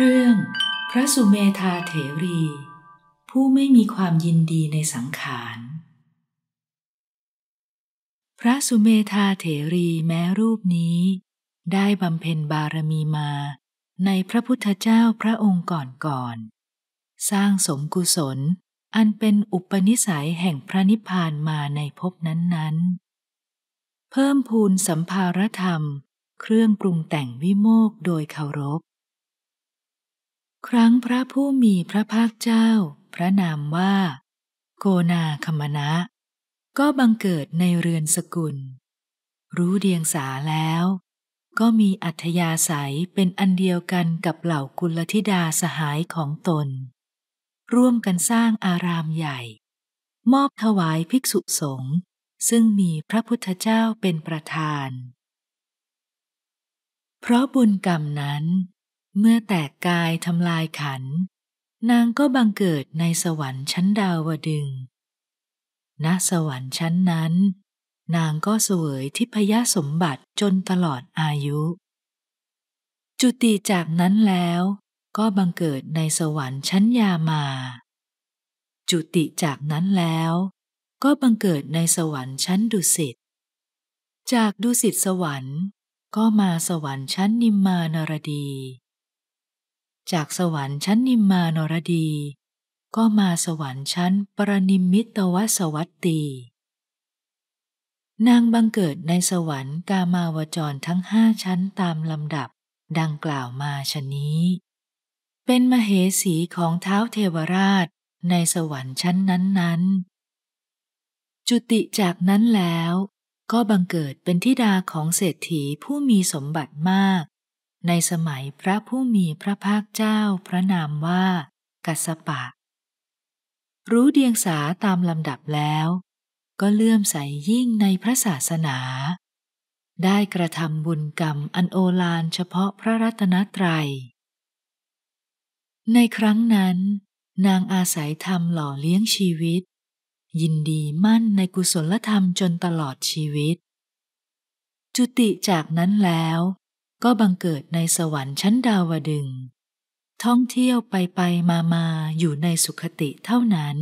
เรื่องพระสุเมธาเถรี ผู้ไม่มีความยินดีในสังขาร พระสุเมธาเถรีแม้รูปนี้ได้บำเพ็ญบารมีมา ในพระพุทธเจ้าพระองค์ก่อนก่อน สร้างสมกุศลอันเป็นอุปนิสัยแห่งพระนิพพานมาในภพนั้นๆ เพิ่มพูนสัมภารธรรมเครื่องปรุงแต่งวิโมกโดยเคารพครั้งพระผู้มีพระภาคเจ้า พระนามว่า โกนาคมณะ ก็บังเกิดในเรือนสกุล รู้เดียงสาแล้ว ก็มีอัธยาศัยเป็นอันเดียวกันกับเหล่ากุลธิดาสหายของตน ร่วมกันสร้างอารามใหญ่ มอบถวายภิกษุสงฆ์ซึ่งมีพระพุทธเจ้าเป็นประธาน เพราะบุญกรรมนั้นเมื่อแตกกายทำลายขัน นางก็บังเกิดในสวรรค์ชั้นดาวดึง ณสวรรค์ชั้นนั้น นางก็เสวยทิพยสมบัติจนตลอดอายุ จุติจากนั้นแล้วก็บังเกิดในสวรรค์ชั้นยามา จุติจากนั้นแล้วก็บังเกิดในสวรรค์ชั้นดุสิต จากดุสิตสวรรค์ ก็มาสวรรค์ชั้นนิมมานรดีจากสวรรค์ชั้นนิมมานรดีก็มาสวรรค์ชั้นปรนิมิตวสวัตตีนางบังเกิดในสวรรค์กามาวจรทั้งห้าชั้นตามลำดับดังกล่าวมาชนนี้ เป็นมเหสีของเท้าเทวราชในสวรรค์ชั้นนั้น ๆ จุติจากนั้นแล้วก็บังเกิดเป็นทิดาของเศรษฐีผู้มีสมบัติมากในสมัยพระผู้มีพระภาคเจ้าพระนามว่ากัสปะ รู้เดียงสาตามลำดับแล้วก็เลื่อมใสยิ่งในพระศาสนา ได้กระทำบุญกรรมอันโอฬารเฉพาะพระรัตนตรยัย ในครั้งนั้นนางอาศัยธรรมหล่อเลี้ยงชีวิต ยินดีมั่นในกุศลธรรมจนตลอดชีวิต จุติจากนั้นแล้วก็บังเกิดในสวรรค์ชั้นดาวดึง ท่องเที่ยวไปไปมามาอยู่ในสุขติเท่านั้น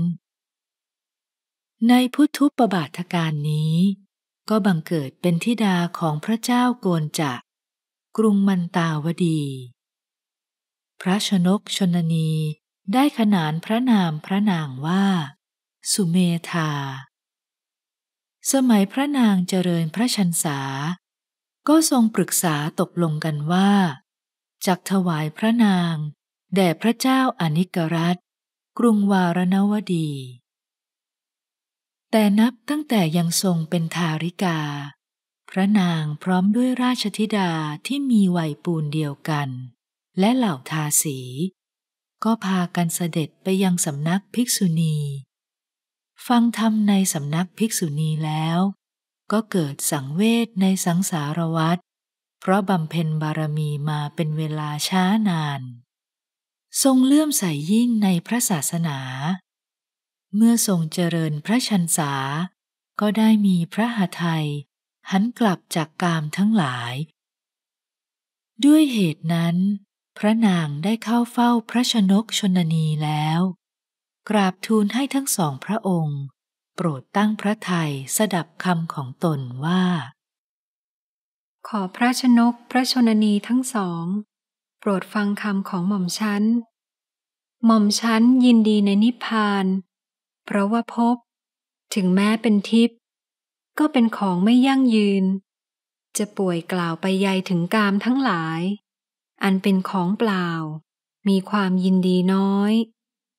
ในพุทธุปบาทการนี้ ก็บังเกิดเป็นธิดาของพระเจ้าโกนจักกรุงมันตาวดี พระชนกชนนีได้ขนานพระนามพระนางว่าสุเมธา สมัยพระนางเจริญพระชันษาก็ทรงปรึกษาตกลงกันว่า จักถวายพระนาง แด่พระเจ้าอนิกรัตกรุงวารณวดี แต่นับตั้งแต่ยังทรงเป็นทาริกา พระนางพร้อมด้วยราชธิดาที่มีไหวปูนเดียวกัน และเหล่าทาสี ก็พากันเสด็จไปยังสำนักภิกษุณี ฟังธรรมในสำนักภิกษุณีแล้วก็เกิดสังเวชในสังสารวัฏเพราะบำเพ็ญบารมีมาเป็นเวลาช้านาน ทรงเลื่อมใสยยิ่งในพระศาสนา เมื่อทรงเจริญพระชันษาก็ได้มีพระหทัย หันกลับจากกามทั้งหลาย ด้วยเหตุนั้นพระนางได้เข้าเฝ้าพระชนกชนนีแล้ว กราบทูลให้ทั้งสองพระองค์โปรดตั้งพระทัยสดับคำของตนว่า ขอพระชนกพระชนนีทั้งสอง โปรดฟังคำของหม่อมชั้น หม่อมชั้นยินดีในนิพพาน เพราะว่าพบ ถึงแม้เป็นทิพย์ก็เป็นของไม่ยั่งยืน จะป่วยกล่าวไปใยถึงกามทั้งหลาย อันเป็นของเปล่า มีความยินดีน้อย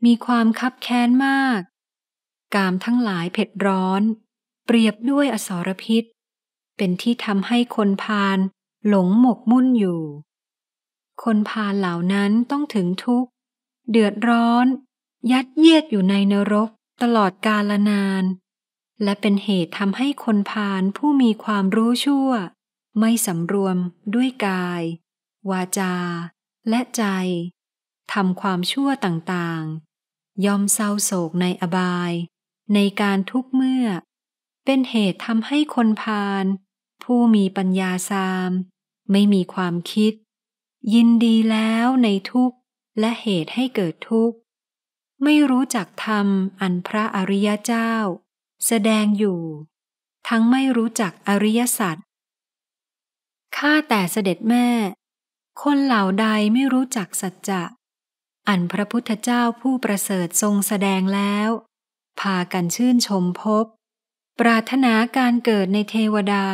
มีความคับแค้นมากกามทั้งหลายเผ็ดร้อน เปรียบด้วยอสรพิษ เป็นที่ทำให้คนพาลหลงหมกมุ่นอยู่ คนพาลเหล่านั้นต้องถึงทุกข์ เดือดร้อน ยัดเยียดอยู่ในนรกตลอดกาลนาน และเป็นเหตุทำให้คนพาลผู้มีความรู้ชั่ว ไม่สำรวมด้วยกาย วาจา และใจทำความชั่วต่างๆย่อมเศร้าโศกในอบายในการทุกเมื่อ เป็นเหตุทำให้คนพาลผู้มีปัญญาซาม ไม่มีความคิด ยินดีแล้วในทุกข์และเหตุให้เกิดทุกข์ไม่รู้จักธรรมอันพระอริยเจ้า แสดงอยู่ ทั้งไม่รู้จักอริยสัจข้าแต่เสด็จแม่ คนเหล่าใดไม่รู้จักสัจจะอันพระพุทธเจ้าผู้ประเสริฐทรงแสดงแล้วพากันชื่นชมพบ ปรารถนาการเกิดในเทวดา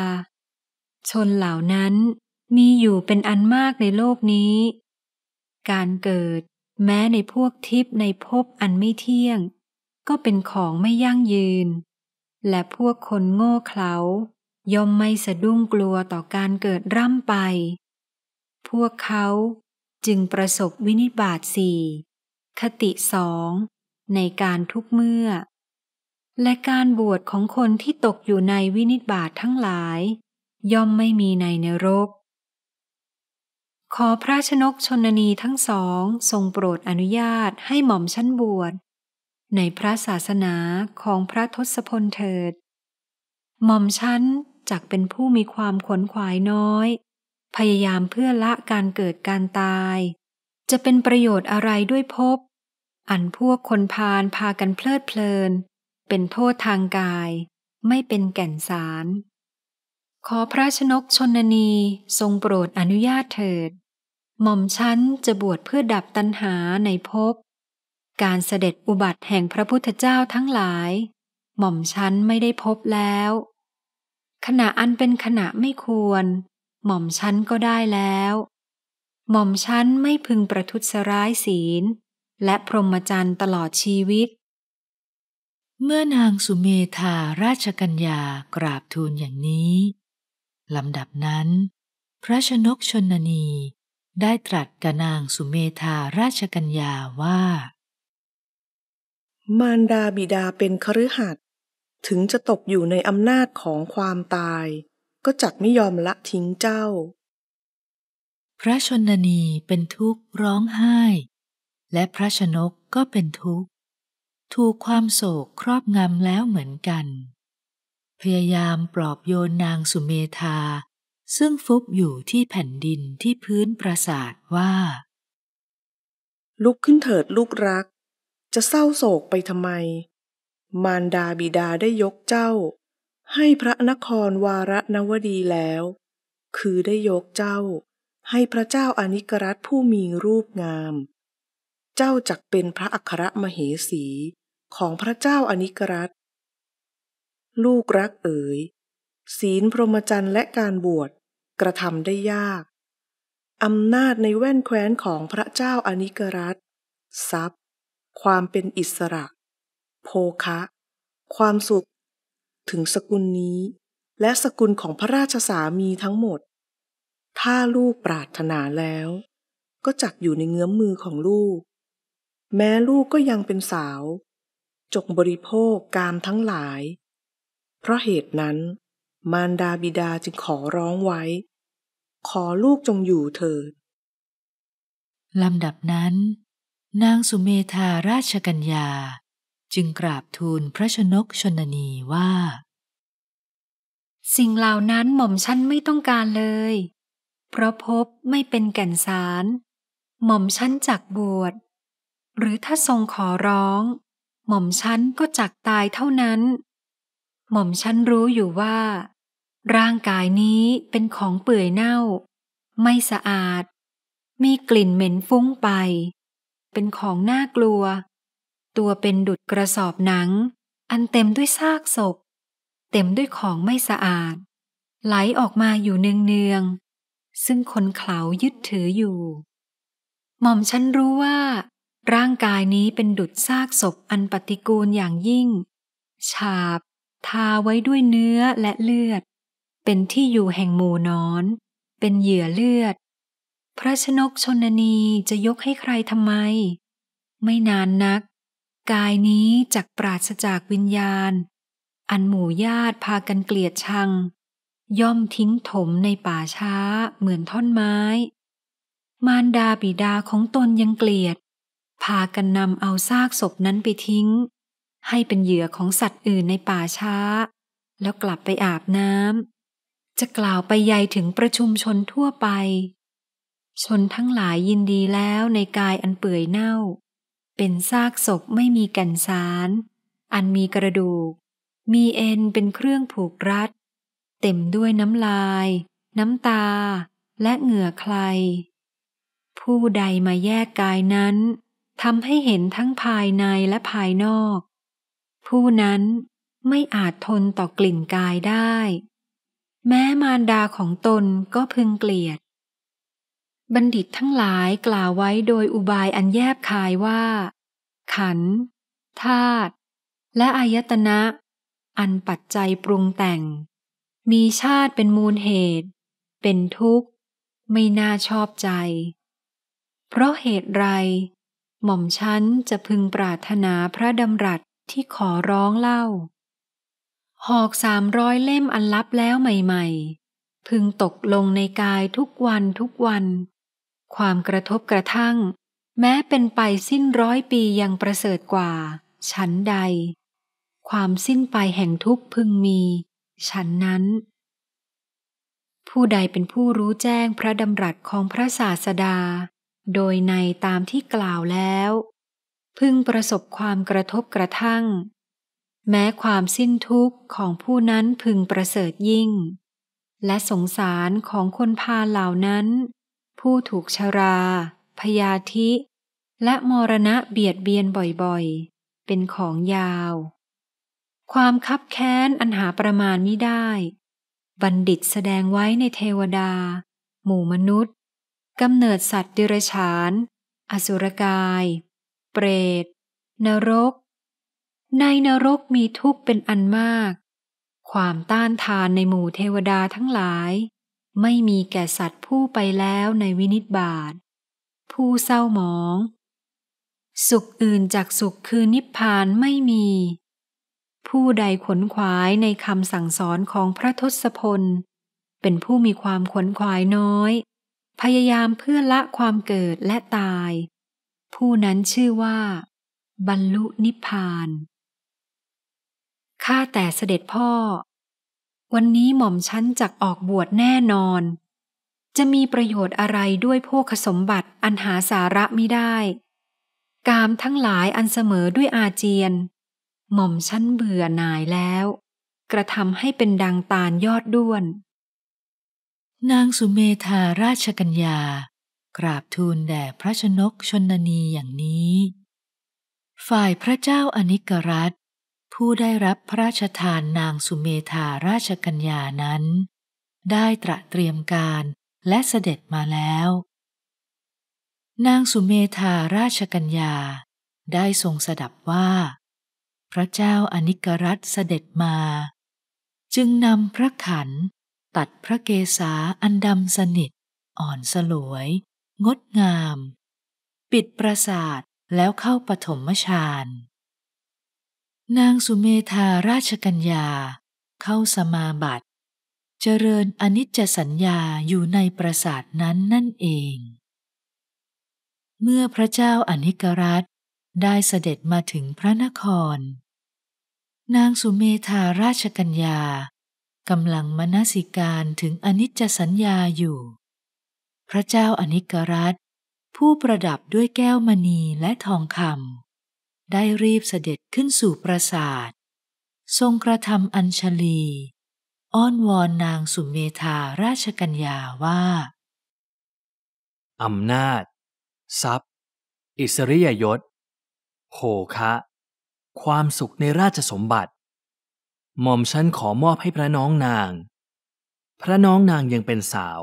ชนเหล่านั้นมีอยู่เป็นอันมากในโลกนี้ การเกิดแม้ในพวกทิพย์ในภพอันไม่เที่ยง ก็เป็นของไม่ยั่งยืน และพวกคนโง่เขลา ย่อมไม่สะดุ้งกลัวต่อการเกิดร่ำไป พวกเขาจึงประสบวินิบาตสี่คติสองในการทุกเมื่อ และการบวชของคนที่ตกอยู่ในวินิจบาตทั้งหลาย ย่อมไม่มีในนรก ขอพระชนกชนนีทั้งสอง ทรงโปรดอนุญาตให้หม่อมชั้นบวช ในพระศาสนาของพระทศพลเถิด หม่อมชั้นจักเป็นผู้มีความขวนขวายน้อย พยายามเพื่อละการเกิดการตาย จะเป็นประโยชน์อะไรด้วยพบอันพวกคนพาลพากันเพลิดเพลิน เป็นโทษทางกาย ไม่เป็นแก่นสาร ขอพระชนกชนนีทรงโปรดอนุญาตเถิด หม่อมชั้นจะบวชเพื่อดับตัณหาในภพการเสด็จอุบัติแห่งพระพุทธเจ้าทั้งหลาย หม่อมชั้นไม่ได้พบแล้ว ขณะอันเป็นขณะไม่ควร หม่อมชั้นก็ได้แล้ว หม่อมชั้นไม่พึงประทุษร้ายศีลและพรหมจรรย์ตลอดชีวิต เมื่อนางสุเมธาราชกัญญากราบทูลอย่างนี้ ลำดับนั้น พระชนกชนนีได้ตรัสกับนางสุเมธาราชกัญญาว่า มารดาบิดาเป็นคฤหัสถ์ถึงจะตกอยู่ในอำนาจของความตาย ก็จักไม่ยอมละทิ้งเจ้า พระชนนีเป็นทุกข์ร้องไห้และพระชนกก็เป็นทุกข์ ถูกความโศกครอบงำแล้วเหมือนกัน พยายามปลอบโยนนางสุเมธา ซึ่งฟุบอยู่ที่แผ่นดินที่พื้นปราสาทว่า ลุกขึ้นเถิดลูกรัก จะเศร้าโศกไปทำไม มารดาบิดาได้ยกเจ้า ให้พระนครวารณวดีแล้ว คือได้ยกเจ้า ให้พระเจ้าอนิกรัตผู้มีรูปงามเจ้าจักเป็นพระอัครมเหสีของพระเจ้าอนิกรัต ลูกรักเอ๋ย ศีลพรหมจรรย์และการบวชกระทำได้ยาก อำนาจในแว่นแคว้นของพระเจ้าอนิกรัตทรัพย์ ความเป็นอิสระ โภคะ ความสุข ถึงสกุลนี้ และสกุลของพระราชสามีทั้งหมด ถ้าลูกปรารถนาแล้ว ก็จักอยู่ในเงื้อมมือของลูกแม้ลูกก็ยังเป็นสาว จกบริโภคกามทั้งหลาย เพราะเหตุนั้น มารดาบิดาจึงขอร้องไว้ ขอลูกจงอยู่เถิดลำดับนั้น นางสุเมธาราชกัญญา จึงกราบทูลพระชนกชนนีว่า สิ่งเหล่านั้นหม่อมชั้นไม่ต้องการเลย เพราะพบไม่เป็นแก่นสาร หม่อมชั้นจักบวชหรือถ้าทรงขอร้อง หม่อมฉันก็จักตายเท่านั้น หม่อมฉันรู้อยู่ว่า ร่างกายนี้เป็นของเปื่อยเน่า ไม่สะอาด มีกลิ่นเหม็นฟุ้งไป เป็นของน่ากลัว ตัวเป็นดุดกระสอบหนัง อันเต็มด้วยซากศพ เต็มด้วยของไม่สะอาด ไหลออกมาอยู่เนืองๆซึ่งคนเขายึดถืออยู่หม่อมฉันรู้ว่าร่างกายนี้เป็นดุจซากศพอันปฏิกูลอย่างยิ่ง ฉาบ ทาไว้ด้วยเนื้อและเลือด เป็นที่อยู่แห่งหมูนอน เป็นเหยื่อเลือด พระชนกชนนีจะยกให้ใครทำไม ไม่นานนัก กายนี้จักปราศจากวิญญาณ อันหมู่ญาติพากันเกลียดชัง ย่อมทิ้งถมในป่าช้าเหมือนท่อนไม้ มารดาบิดาของตนยังเกลียดพากันนำเอาซากศพนั้นไปทิ้ง ให้เป็นเหยื่อของสัตว์อื่นในป่าช้า แล้วกลับไปอาบน้ำจะกล่าวไปใหญ่ถึงประชุมชนทั่วไป ชนทั้งหลายยินดีแล้วในกายอันเปื่อยเน่า เป็นซากศพไม่มีแก่นสาร อันมีกระดูก มีเอ็นเป็นเครื่องผูกรัดเต็มด้วยน้ำลาย น้ำตา และเหงื่อใคร ผู้ใดมาแยกกายนั้นทำให้เห็นทั้งภายในและภายนอก ผู้นั้นไม่อาจทนต่อกลิ่นกายได้ แม้มารดาของตนก็พึงเกลียด บัณฑิตทั้งหลายกล่าวไว้โดยอุบายอันแยบคายว่า ขันธาตุและอายตนะ อันปัจจัยปรุงแต่ง มีชาติเป็นมูลเหตุ เป็นทุกข์ ไม่น่าชอบใจ เพราะเหตุไรหม่อมฉันจะพึงปรารถนาพระดำรัสที่ขอร้องเล่า หอกสามร้อยเล่มอันลับแล้วใหม่ๆ พึงตกลงในกายทุกวันทุกวัน ความกระทบกระทั่ง แม้เป็นไปสิ้นร้อยปียังประเสริฐกว่า ฉันใด ความสิ้นไปแห่งทุกพึงมี ฉันนั้น ผู้ใดเป็นผู้รู้แจ้งพระดำรัสของพระศาสดาโดยในตามที่กล่าวแล้ว พึงประสบความกระทบกระทั่ง แม้ความสิ้นทุกข์ของผู้นั้นพึงประเสริฐยิ่ง และสงสารของคนพาเหล่านั้น ผู้ถูกชรา พยาธิ และมรณะเบียดเบียนบ่อยๆ เป็นของยาว ความคับแค้นอันหาประมาณม่ได้ บัณฑิตแสดงไว้ในเทวดา หมู่มนุษย์กำเนิดสัตว์ดิรฉชนอสุรกาย เปรต นรก ในนรกมีทุกข์เป็นอันมาก ความต้านทานในหมู่เทวดาทั้งหลาย ไม่มีแก่สัตว์ผู้ไปแล้วในวินิจบาท ผู้เศร้าหมอง สุขอื่นจากสุขคือนิพพานไม่มี ผู้ใดขนขวายในคำสั่งสอนของพระทศพลเป็นผู้มีความขนขวายน้อยพยายามเพื่อละความเกิดและตาย ผู้นั้นชื่อว่า บรรลุนิพพาน ข้าแต่เสด็จพ่อ วันนี้หม่อมชั้นจักออกบวชแน่นอน จะมีประโยชน์อะไรด้วยพวกคสมบัติอันหาสาระไม่ได้ กามทั้งหลายอันเสมอด้วยอาเจียน หม่อมชั้นเบื่อหน่ายแล้ว กระทำให้เป็นดังตาลยอดด้วนนางสุเมธาราชกัญญา กราบทูลแด่พระชนกชนนีอย่างนี้ ฝ่ายพระเจ้าอนิกรัตผู้ได้รับพระราชทานนางสุเมธาราชกัญญานั้น ได้ตระเตรียมการและเสด็จมาแล้ว นางสุเมธาราชกัญญาได้ทรงสดับว่า พระเจ้าอนิกรัตเสด็จมา จึงนำพระขันตัดพระเกศาอันดำสนิทอ่อนสลวย งดงาม ปิดประสาทแล้วเข้าปฐมฌานนางสุเมธาราชกัญญา เข้าสมาบัติ เจริญอนิจจสัญญาอยู่ในประสาทนั้นนั่นเอง เมื่อพระเจ้าอนิกรัตได้เสด็จมาถึงพระนคร นางสุเมธาราชกัญญากำลังมนสิการถึงอนิจจสัญญาอยู่ พระเจ้าอนิกรัตผู้ประดับด้วยแก้วมณีและทองคำได้รีบเสด็จขึ้นสู่ปราสาท ทรงกระทำอัญชลี อ้อนวอนนางสุมเมธาราชกัญญาว่า อำนาจ ทรัพย์ อิสริยยศโภคะ ความสุขในราชสมบัติหม่อมฉันขอมอบให้พระน้องนาง พระน้องนางยังเป็นสาว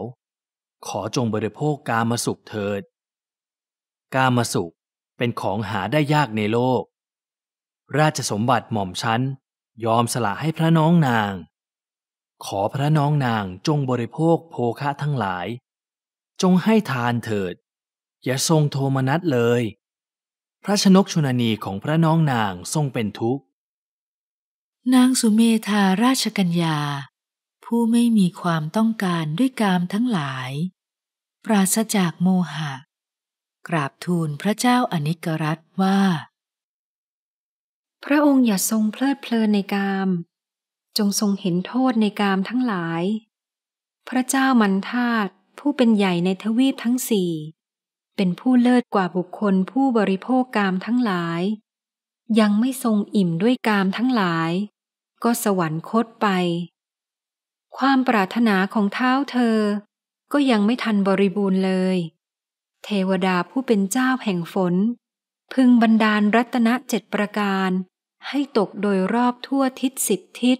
ขอจงบริโภคกามาสุขเถิด กามาสุขเป็นของหาได้ยากในโลก ราชสมบัติหม่อมฉัน ยอมสละให้พระน้องนาง ขอพระน้องนางจงบริโภคโภคะทั้งหลาย จงให้ทานเถิด อย่าทรงโทมนัสเลย พระชนกชุนนีของพระน้องนางทรงเป็นทุกข์นางสุเมธาราชกัญญา ผู้ไม่มีความต้องการด้วยกามทั้งหลาย ปราศจากโมหะ กราบทูลพระเจ้าอนิกรัตว่า พระองค์อย่าทรงเพลิดเพลินในกาม จงทรงเห็นโทษในกามทั้งหลาย พระเจ้ามันธาตผู้เป็นใหญ่ในทวีปทั้งสี่เป็นผู้เลิศกว่าบุคคลผู้บริโภคกามทั้งหลาย ยังไม่ทรงอิ่มด้วยกามทั้งหลายก็สวรรคตไป ความปรารถนาของเท้าเธอ ก็ยังไม่ทันบริบูรณ์เลย เทวดาผู้เป็นเจ้าแห่งฝน พึงบันดาลรัตนเจ็ดประการ ให้ตกโดยรอบทั่วทิศสิบทิศ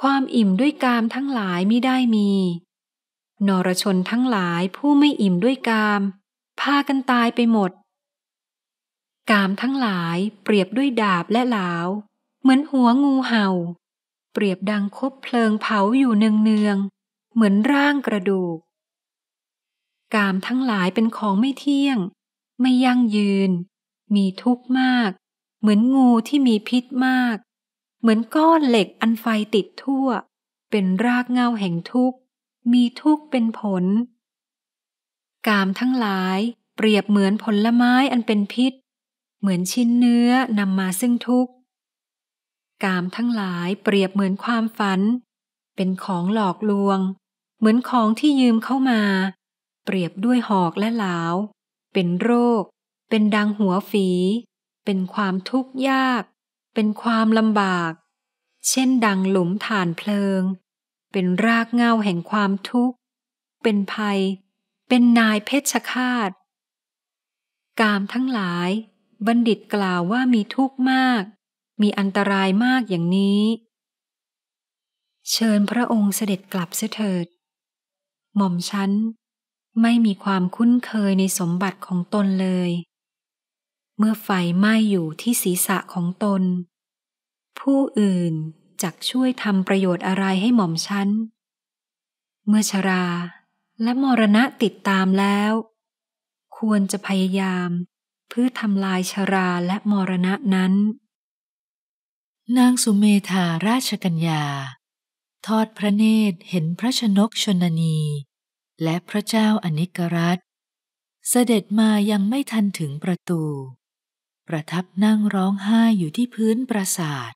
ความอิ่มด้วยกามทั้งหลายไม่ได้มีนรชนทั้งหลายผู้ไม่อิ่มด้วยกาม พากันตายไปหมด กามทั้งหลายเปรียบด้วยดาบและหลาวมือนหัวงูเห่า เปรียบดังคบเพลิงเผาอยู่เนืองเนืองเหมือนร่างกระดูก กามทั้งหลายเป็นของไม่เที่ยง ไม่ยั่งยืน มีทุกข์มาก เหมือนงูที่มีพิษมาก เหมือนก้อนเหล็กอันไฟติดทั่ว เป็นรากเงาแห่งทุกข์มีทุกข์เป็นผล กามทั้งหลายเปรียบเหมือนผลไม้อันเป็นพิษ เหมือนชิ้นเนื้อนำมาซึ่งทุกข์กามทั้งหลายเปรียบเหมือนความฝัน เป็นของหลอกลวง เหมือนของที่ยืมเข้ามา เปรียบด้วยหอกและหลาว เป็นโรค เป็นดังหัวฝี เป็นความทุกข์ยาก เป็นความลำบาก เช่นดังหลุมฐานเพลิง เป็นรากเงาแห่งความทุกข์ เป็นภัย เป็นนายเพชฌฆาต กามทั้งหลาย บัณฑิตกล่าวว่ามีทุกข์มากมีอันตรายมากอย่างนี้ เชิญพระองค์เสด็จกลับเสถิด หม่อมฉันไม่มีความคุ้นเคยในสมบัติของตนเลย เมื่อไฟไหม้อยู่ที่ศีรษะของตน ผู้อื่นจักช่วยทำประโยชน์อะไรให้หม่อมฉัน เมื่อชราและมรณะติดตามแล้ว ควรจะพยายามเพื่อทำลายชราและมรณะนั้นนางสุเมธาราชกัญญา ทอดพระเนตรเห็นพระชนกชนนี และพระเจ้าอนิกรัตเสด็จมายังไม่ทันถึงประตู ประทับนั่งร้องไห้อยู่ที่พื้นปราสาท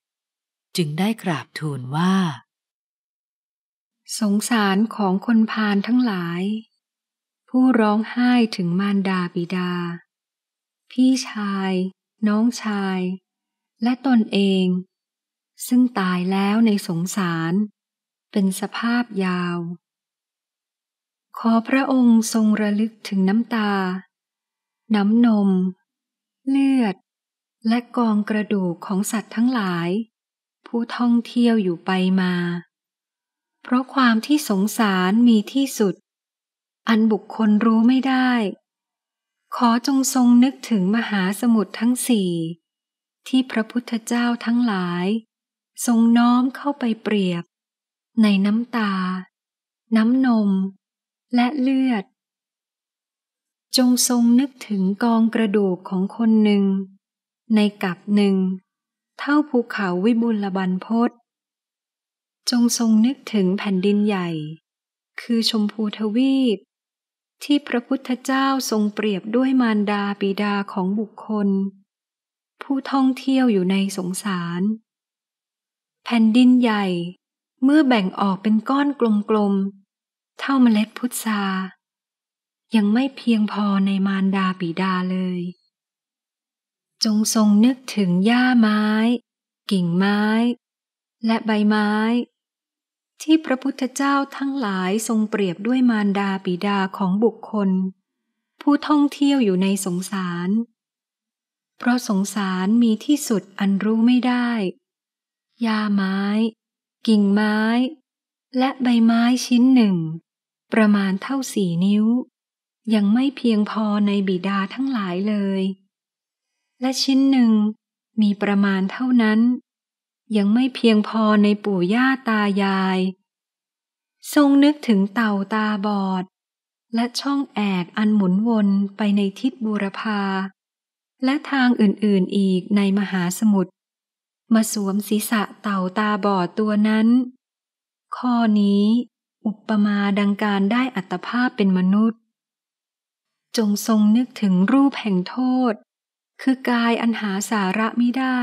จึงได้กราบทูลว่า สงสารของคนพาลทั้งหลาย ผู้ร้องไห้ถึงมารดาบิดา พี่ชาย น้องชาย และตนเองซึ่งตายแล้วในสงสาร เป็นสภาพยาว ขอพระองค์ทรงระลึกถึงน้ำตา น้ำนม เลือด และกองกระดูกของสัตว์ทั้งหลาย ผู้ท่องเที่ยวอยู่ไปมา เพราะความที่สงสารมีที่สุด อันบุคคลรู้ไม่ได้ ขอจงทรงนึกถึงมหาสมุทรทั้งสี่ที่พระพุทธเจ้าทั้งหลายทรงน้อมเข้าไปเปรียบในน้ำตา น้ำนม และเลือด จงทรงนึกถึงกองกระดูกของคนหนึ่ง ในกับหนึ่ง เท่าภูเขาวิบูลบันพศจงทรงนึกถึงแผ่นดินใหญ่ คือชมพูทวีป ที่พระพุทธเจ้าทรงเปรียบด้วยมารดาปิดาของบุคคล ผู้ท่องเที่ยวอยู่ในสงสารแผ่นดินใหญ่เมื่อแบ่งออกเป็นก้อนกลมๆ เท่าเมล็ดพุทรายังไม่เพียงพอในมารดาบิดาเลย จงทรงนึกถึงหญ้าไม้ กิ่งไม้ และใบไม้ ที่พระพุทธเจ้าทั้งหลายทรงเปรียบด้วยมารดาบิดาของบุคคล ผู้ท่องเที่ยวอยู่ในสงสาร เพราะสงสารมีที่สุดอันรู้ไม่ได้หญ้าไม้ กิ่งไม้และใบไม้ชิ้นหนึ่ง ประมาณเท่าสี่นิ้ว ยังไม่เพียงพอในบิดาทั้งหลายเลย และชิ้นหนึ่งมีประมาณเท่านั้น ยังไม่เพียงพอในปู่ย่าตายาย ทรงนึกถึงเต่าตาบอด และช่องแอกอันหมุนวนไปในทิศบูรพาและทางอื่นๆอีกในมหาสมุทรมาสวมศีรษะเต่าตาบอดตัวนั้น ข้อนี้อุปมาดังการได้อัตภาพเป็นมนุษย์ จงทรงนึกถึงรูปแห่งโทษ คือกายอันหาสาระไม่ได้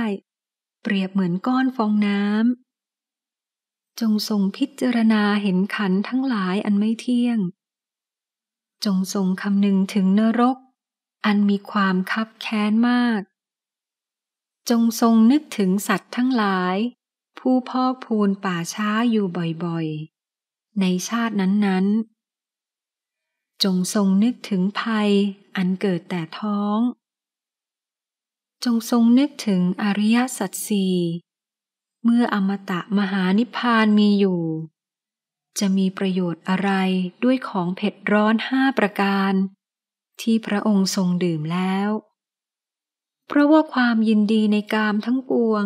เปรียบเหมือนก้อนฟองน้ำ จงทรงพิจารณาเห็นขันทั้งหลายอันไม่เที่ยง จงทรงคำนึงถึงนรก อันมีความคับแค้นมากจงทรงนึกถึงสัตว์ทั้งหลาย ผู้พอกพูนป่าช้าอยู่บ่อยๆ ในชาตินั้นๆ จงทรงนึกถึงภัยอันเกิดแต่ท้อง จงทรงนึกถึงอริยสัจสี่เมื่ออมตะมหานิพพานมีอยู่ จะมีประโยชน์อะไรด้วยของเผ็ดร้อนห้าประการ ที่พระองค์ทรงดื่มแล้วเพราะว่าความยินดีในกามทั้งปวง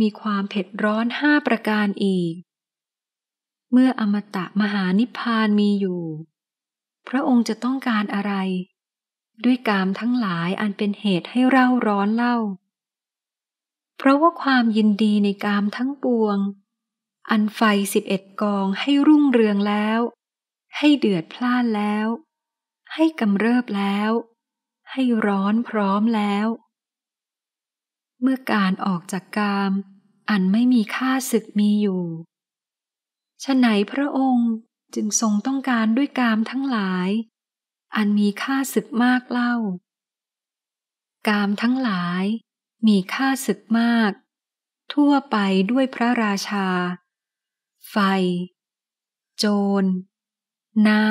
มีความเผ็ดร้อนห้าประการอีก เมื่ออมตะมหานิพพานมีอยู่ พระองค์จะต้องการอะไร ด้วยกามทั้งหลายอันเป็นเหตุให้เร่าร้อนเล่า เพราะว่าความยินดีในกามทั้งปวง อันไฟสิบเอ็ดกองให้รุ่งเรืองแล้ว ให้เดือดพล่านแล้ว ให้กำเริบแล้ว ให้ร้อนพร้อมแล้วเมื่อการออกจากกาม อันไม่มีค่าศึกมีอยู่ฉะไหนพระองค์จึงทรงต้องการด้วยกามทั้งหลาย อันมีค่าศึกมากเล่า กามทั้งหลายมีค่าศึกมาก ทั่วไปด้วยพระราชาไฟ โจร น้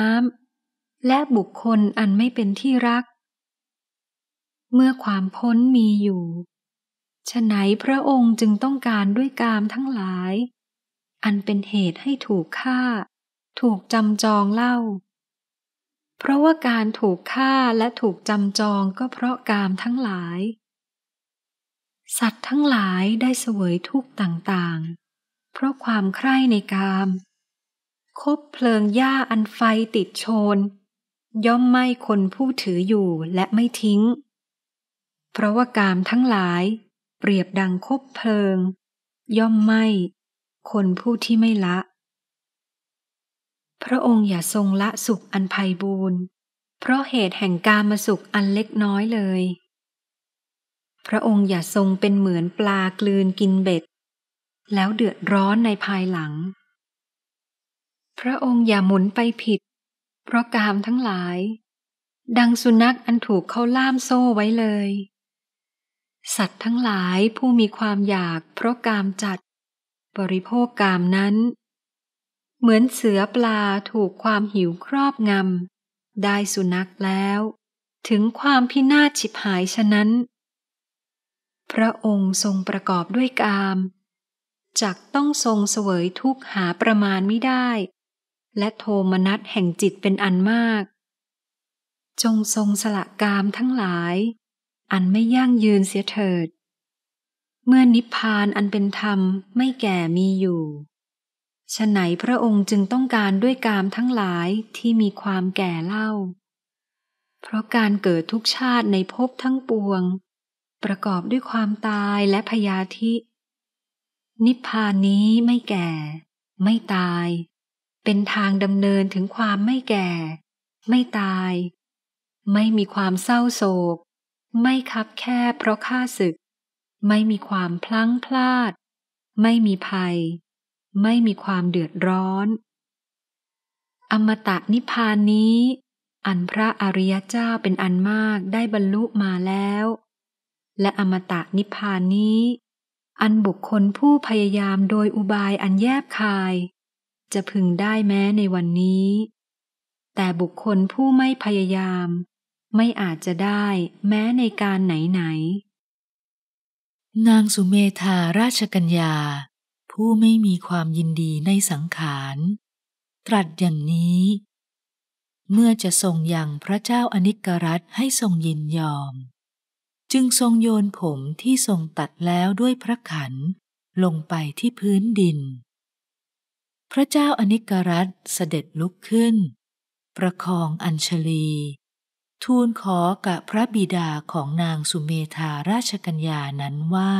ำและบุคคลอันไม่เป็นที่รัก เมื่อความพ้นมีอยู่ฉะไหนพระองค์จึงต้องการด้วยกามทั้งหลาย อันเป็นเหตุให้ถูกฆ่า ถูกจำจองเล่า เพราะว่าการถูกฆ่าและถูกจำจองก็เพราะกามทั้งหลาย สัตว์ทั้งหลายได้เสวยทุกข์ต่างๆ เพราะความใคร่ในกาม คบเพลิงหญ้าอันไฟติดโชน ย่อมไม่คนผู้ถืออยู่และไม่ทิ้ง เพราะว่ากามทั้งหลายเปรียบดังคบเพลิง ย่อมไหมคนผู้ที่ไม่ละ พระองค์อย่าทรงละสุขอันไพ่บูรณ์เพราะเหตุแห่งการมาสุขอันเล็กน้อยเลย พระองค์อย่าทรงเป็นเหมือนปลากลืนกินเบ็ด แล้วเดือดร้อนในภายหลัง พระองค์อย่าหมุนไปผิด เพราะกามทั้งหลาย ดังสุนัขอันถูกเขาล่ามโซ่ไว้เลยสัตว์ทั้งหลายผู้มีความอยากเพราะกามจัด บริโภคกามนั้น เหมือนเสือปลาถูกความหิวครอบงำ ได้สุนัขแล้ว ถึงความพินาศฉิบหายฉะนั้น พระองค์ทรงประกอบด้วยกามจักต้องทรงเสวยทุกหาประมาณไม่ได้ และโทมนัสแห่งจิตเป็นอันมาก จงทรงสละกามทั้งหลายอันไม่ยั่งยืนเสียเถิด เมื่อนิพพานอันเป็นธรรมไม่แก่มีอยู่ฉไหนพระองค์จึงต้องการด้วยกามทั้งหลายที่มีความแก่เล่า เพราะการเกิดทุกชาติในภพทั้งปวง ประกอบด้วยความตายและพยาธิ นิพพานนี้ไม่แก่ ไม่ตาย เป็นทางดำเนินถึงความไม่แก่ ไม่ตาย ไม่มีความเศร้าโศกไม่คับแคบเพราะข้าศึก ไม่มีความพลั้งพลาด ไม่มีภัย ไม่มีความเดือดร้อน อมตะนิพพานนี้ อันพระอริยเจ้าเป็นอันมากได้บรรลุมาแล้ว และอมตะนิพพานนี้ อันบุคคลผู้พยายามโดยอุบายอันแยบคาย จะพึงได้แม้ในวันนี้ แต่บุคคลผู้ไม่พยายามไม่อาจจะได้แม้ในการไหนๆนางสุเมธาราชกัญญา ผู้ไม่มีความยินดีในสังขารตรัสอย่างนี้ เมื่อจะทรงยังพระเจ้าอนิกรัตให้ทรงยินยอม จึงทรงโยนผมที่ทรงตัดแล้วด้วยพระขัน ลงไปที่พื้นดิน พระเจ้าอนิกรัตเสด็จลุกขึ้น ประคองอัญชลีทูลขอกับพระบิดาของนางสุเมธาราชกัญญานั้นว่า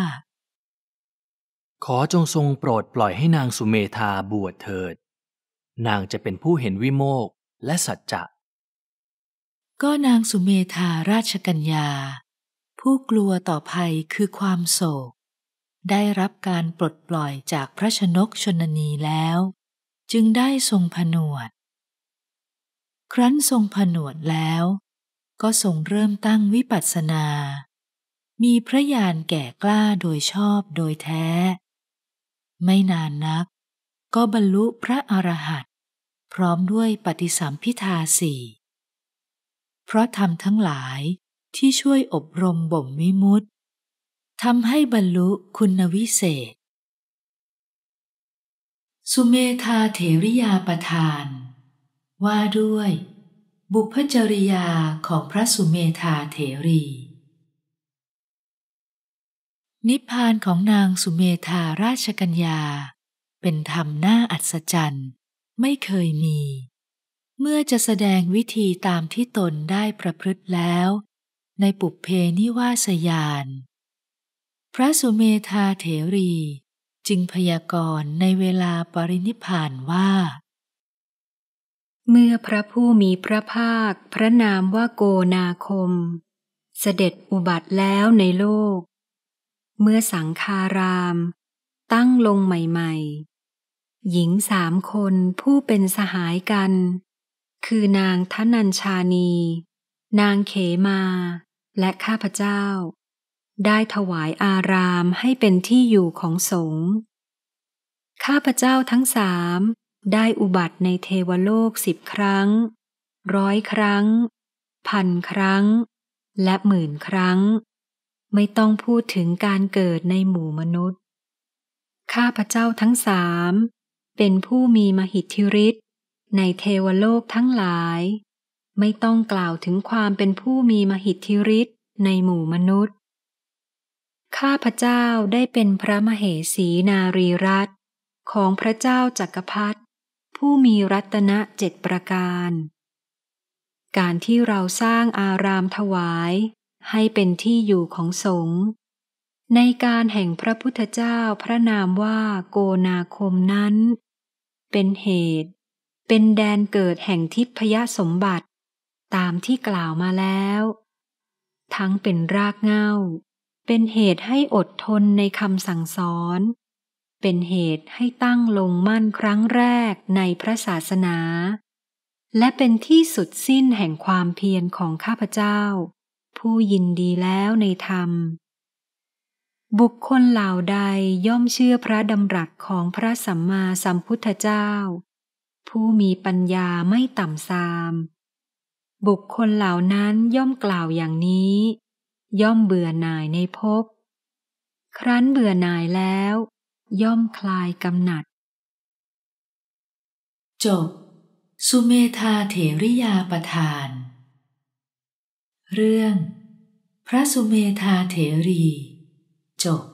ขอจงทรงโปรดปล่อยให้นางสุเมธาบวชเถิด นางจะเป็นผู้เห็นวิโมกและสัจจะ ก็นางสุเมธาราชกัญญา ผู้กลัวต่อภัยคือความโศก ได้รับการปลดปล่อยจากพระชนกชนนีแล้ว จึงได้ทรงผนวด ครั้นทรงผนวดแล้วก็ทรงเริ่มตั้งวิปัสสนา มีพระญาณแก่กล้าโดยชอบโดยแท้ ไม่นานนักก็บรรลุพระอรหันต์พร้อมด้วยปฏิสัมพิทาสี่ เพราะทำทั้งหลายที่ช่วยอบรมบ่มวิมุตทำให้บรรลุคุณวิเศษ สุเมธาเถริยาประทาน ว่าด้วยบุพจริยาของพระสุเมธาเถรี นิพพานของนางสุเมธาราชกัญญา เป็นธรรมน่าอัศจรรย์ไม่เคยมี เมื่อจะแสดงวิธีตามที่ตนได้ประพฤติแล้ว ในปุเพนิวาสยาน พระสุเมธาเถรีจึงพยากรณ์ในเวลาปรินิพานว่าเมื่อพระผู้มีพระภาคพระนามว่าโกนาคม เสด็จอุบัติแล้วในโลก เมื่อสังคารามตั้งลงใหม่ๆ หญิงสามคนผู้เป็นสหายกัน คือนางทนัญชานี นางเขมาและข้าพเจ้า ได้ถวายอารามให้เป็นที่อยู่ของสงฆ์ข้าพเจ้าทั้งสามได้อุบัติในเทวโลกสิบครั้งร้อยครั้งพันครั้ง และหมื่นครั้ง ไม่ต้องพูดถึงการเกิดในหมู่มนุษย์ ข้าพเจ้าทั้งสามเป็นผู้มีมหิทธิฤทธิ์ในเทวโลกทั้งหลาย ไม่ต้องกล่าวถึงความเป็นผู้มีมหิทธิฤทธิ์ในหมู่มนุษย์ ข้าพเจ้าได้เป็นพระมเหสีนารีรัตของพระเจ้าจักรพรรดิผู้มีรัตนะเจ็ดประการ การที่เราสร้างอารามถวายให้เป็นที่อยู่ของสงฆ์ในการแห่งพระพุทธเจ้าพระนามว่าโกนาคมนั้น เป็นเหตุ เป็นแดนเกิดแห่งทิพยสมบัติ ตามที่กล่าวมาแล้ว ทั้งเป็นรากเง้าเป็นเหตุให้อดทนในคำสั่งสอนเป็นเหตุให้ตั้งลงมั่นครั้งแรกในพระศาสนา และเป็นที่สุดสิ้นแห่งความเพียรของข้าพเจ้า ผู้ยินดีแล้วในธรรม บุคคลเหล่าใดย่อมเชื่อพระดำรัสของพระสัมมาสัมพุทธเจ้า ผู้มีปัญญาไม่ต่ำซาม บุคคลเหล่านั้นย่อมกล่าวอย่างนี้ ย่อมเบื่อหน่ายในภพครั้นเบื่อหน่ายแล้วย่อมคลายกำหนัด จบ สุเมธาเถริยาประทาน เรื่อง พระสุเมธาเถรี จบ